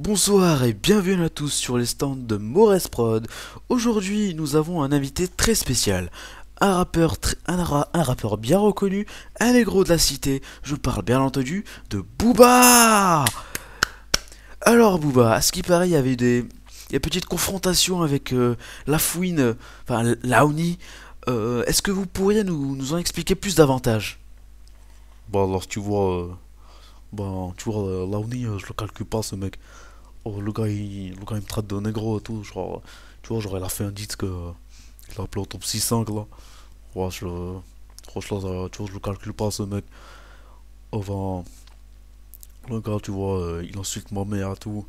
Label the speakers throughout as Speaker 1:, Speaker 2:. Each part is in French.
Speaker 1: Bonsoir et bienvenue à tous sur les stands de Maurice Prod. Aujourd'hui, nous avons un invité très spécial. Un rappeur, un, rappeur bien reconnu, un négro de la cité. Je parle bien entendu de Booba Alors Booba, à ce qui paraît, il y avait des, des petites confrontations avec euh, la fouine, enfin Laouni. Euh, est-ce que vous pourriez nous, en expliquer plus davantage Bah alors tu vois... Euh, tu vois, Laoni, je le calcule pas, ce mec oh, le gars, il, le gars, il me traite de négro et tout. Genre, tu vois, genre, il a fait un disque, euh, il a appelé au top là. je, tu vois, je le calcule pas, ce mec. Enfin, le gars, tu vois, euh, il insulte ma mère et tout.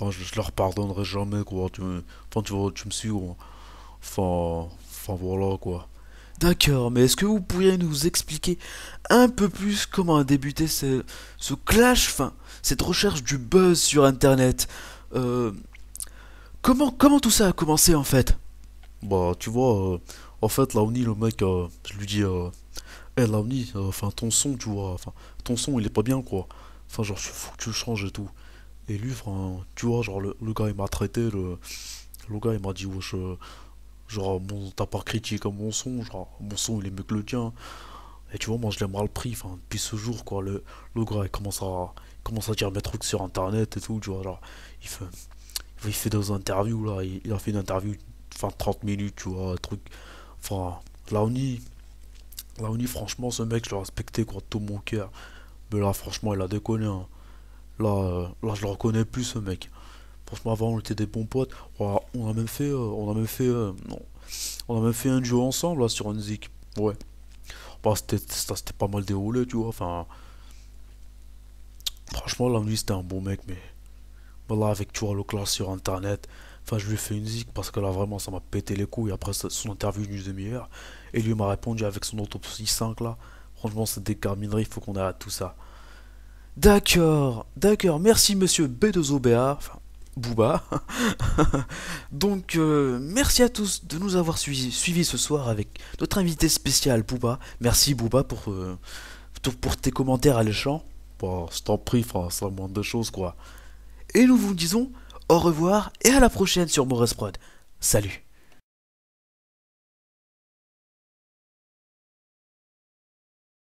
Speaker 1: je, leur pardonnerai jamais, quoi. Tu, enfin, tu vois, tu me suis, quoi. Enfin, enfin, voilà, quoi. D'accord, mais est-ce que vous pourriez nous expliquer un peu plus comment a débuté ce, clash, enfin, cette recherche du buzz sur Internet euh, comment, comment tout ça a commencé en fait Bah, tu vois, euh, en fait, Laoni, le mec, euh, je lui dis Hé hey, Laoni, enfin, ton son, tu vois, enfin, ton son, il est pas bien quoi. Enfin, genre, faut que tu le changes et tout. Et lui, tu vois, genre, le, gars, il m'a traité, le, le gars, il m'a dit Wesh. Genre, bon, t'as pas critiqué mon son, genre, mon son il est mieux que le tien. Et tu vois, moi je l'ai mal pris, enfin, depuis ce jour, quoi. Le, le gars il commence à, commence à dire mes trucs sur internet et tout, tu vois, genre, il fait, il fait des interviews là, il, a fait une interview, enfin, 30 minutes, tu vois, truc. Enfin, là on y, là franchement, ce mec, je le respectais, quoi, de tout mon cœur. Mais là, franchement, il a déconné, hein. Là, euh, là, je le reconnais plus, ce mec. Franchement, avant, on était des bons potes. on a même fait, on a même fait, euh, euh, on a même fait un duo ensemble sur une zik. Ouais. Bah, c'était, ça c'était pas mal déroulé, tu vois. Enfin, franchement, la c'était un bon mec, mais voilà, avec tu vois le class sur internet. Enfin, je lui ai fait une zik parce que là vraiment ça m'a pété les couilles après son interview d'une demi-heure. Et lui m'a répondu avec son autopsie 5 là. Franchement, c'est des il faut qu'on arrête tout ça. D'accord, d'accord, merci monsieur B2OBA. Enfin, Booba. Donc, euh, merci à tous de nous avoir suivis suivi ce soir avec notre invité spécial, Booba. Merci, Booba, pour, euh, pour tes commentaires alléchants. Bon, c'est t'en prie, France, la moindre de choses, quoi. Et nous vous disons au revoir et à la prochaine sur Maurice Prod. Salut